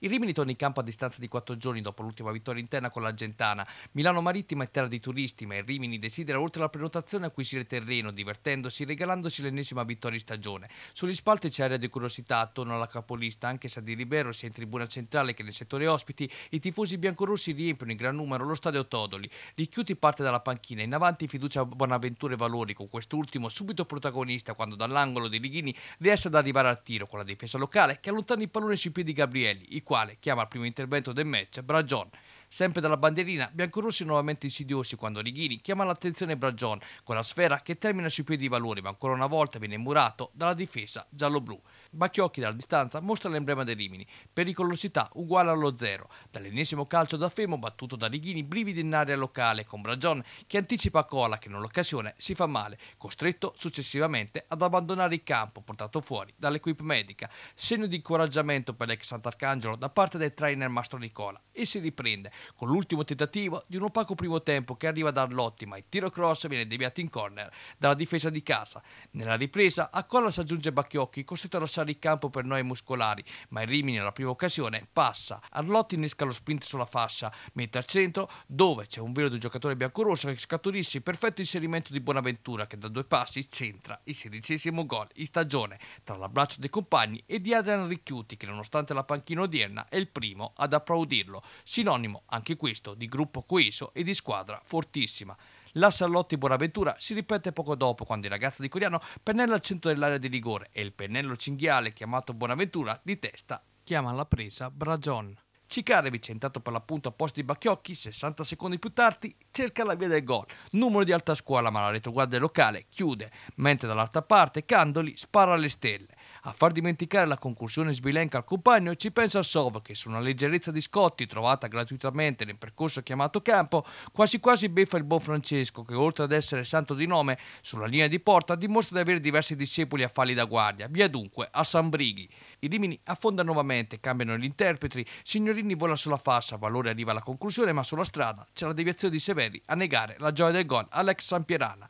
Il Rimini torna in campo a distanza di quattro giorni dopo l'ultima vittoria interna con l'Argentana. Milano Marittima è terra di turisti, ma il Rimini desidera oltre alla prenotazione acquisire terreno, divertendosi, e regalandosi l'ennesima vittoria in stagione. Sugli spalti c'è area di curiosità attorno alla capolista, anche se a Di Libero, sia in tribuna centrale che nel settore ospiti, i tifosi biancorossi riempiono in gran numero lo stadio Todoli. Ricchiuti parte dalla panchina, in avanti fiducia a Bonaventura e Valori, con quest'ultimo subito protagonista quando dall'angolo di Righini riesce ad arrivare al tiro con la difesa locale che allontana il pallone sui piedi Gabrielli, I quale chiama al primo intervento del match Bragion. Sempre dalla bandierina, biancorossi nuovamente insidiosi quando Righini chiama l'attenzione Bragion con la sfera che termina sui piedi di valori ma ancora una volta viene murato dalla difesa giallo-blu. Bacchiocchi dalla distanza mostra l'emblema dei Rimini, pericolosità uguale allo zero. Dall'ennesimo calcio da Femo battuto da Righini, brividi in area locale con Bragion che anticipa Cola che nell'occasione si fa male, costretto successivamente ad abbandonare il campo portato fuori dall'equipe medica. Segno di incoraggiamento per l'ex Sant'Arcangelo da parte del trainer Mastro Nicola e si riprende con l'ultimo tentativo di un opaco primo tempo che arriva dall'ottima e tiro cross viene deviato in corner dalla difesa di casa. Nella ripresa a Cola si aggiunge Bacchiocchi costretto a lasciare lasciare il campo per noi muscolari, ma il Rimini alla prima occasione passa. Arlotti innesca lo sprint sulla fascia, mentre al centro, dove c'è un velo vero giocatore biancorosso che scaturisce il perfetto inserimento di Bonaventura che da due passi centra il sedicesimo gol in stagione, tra l'abbraccio dei compagni e di Adrian Ricchiuti che nonostante la panchina odierna è il primo ad applaudirlo, sinonimo anche questo di gruppo coeso e di squadra fortissima. La Salotti Bonaventura si ripete poco dopo quando il ragazzo di Coriano pennella al centro dell'area di rigore e il pennello cinghiale chiamato Bonaventura di testa chiama alla presa Bragion. Cicarevic è entrato per l'appunto a posto di Bacchiocchi, 60 secondi più tardi cerca la via del gol, numero di alta scuola ma la retroguardia locale chiude, mentre dall'altra parte Candoli spara alle stelle. A far dimenticare la conclusione sbilenca al compagno ci pensa Sov che su una leggerezza di Scotti trovata gratuitamente nel percorso chiamato campo quasi quasi beffa il buon Francesco che oltre ad essere santo di nome sulla linea di porta dimostra di avere diversi discepoli a falli da guardia. Via dunque a San Brighi. I Rimini affonda nuovamente, cambiano gli interpreti, Signorini vola sulla fascia, Valore arriva alla conclusione ma sulla strada c'è la deviazione di Severi a negare la gioia del gol all'ex Sampierana.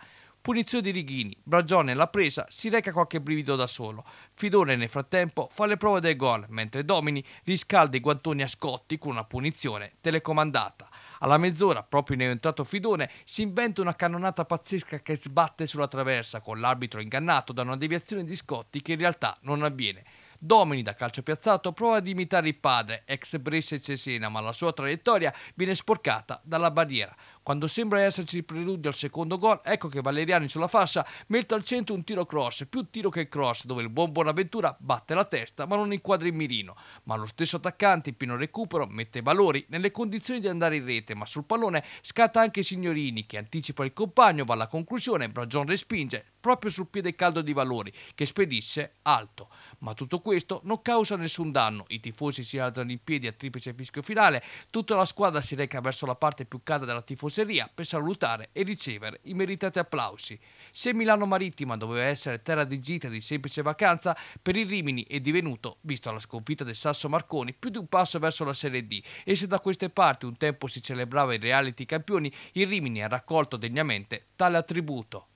Punizione di Righini, Bragione l'ha presa, si reca qualche brivido da solo. Fidone nel frattempo fa le prove del gol, mentre Domini riscalda i guantoni a Scotti con una punizione telecomandata. Alla mezz'ora, proprio in entrato Fidone, si inventa una cannonata pazzesca che sbatte sulla traversa con l'arbitro ingannato da una deviazione di Scotti che in realtà non avviene. Domini da calcio piazzato prova ad imitare il padre, ex Brescia e Cesena, ma la sua traiettoria viene sporcata dalla barriera. Quando sembra esserci il preludio al secondo gol, ecco che Valeriani sulla fascia mette al centro un tiro cross, più tiro che cross, dove il buon Bonaventura batte la testa ma non inquadra il mirino. Ma lo stesso attaccante, in pieno recupero, mette valori nelle condizioni di andare in rete, ma sul pallone scatta anche Signorini che anticipa il compagno, va alla conclusione, Bragion respinge, proprio sul piede caldo di Valori, che spedisce alto. Ma tutto questo non causa nessun danno, i tifosi si alzano in piedi a triplice fischio finale, tutta la squadra si reca verso la parte più calda della tifoseria per salutare e ricevere i meritati applausi. Se Milano Marittima doveva essere terra di gita di semplice vacanza, per il Rimini è divenuto, visto la sconfitta del Sasso Marconi, più di un passo verso la Serie D e se da queste parti un tempo si celebrava i reality campioni, il Rimini ha raccolto degnamente tale attributo.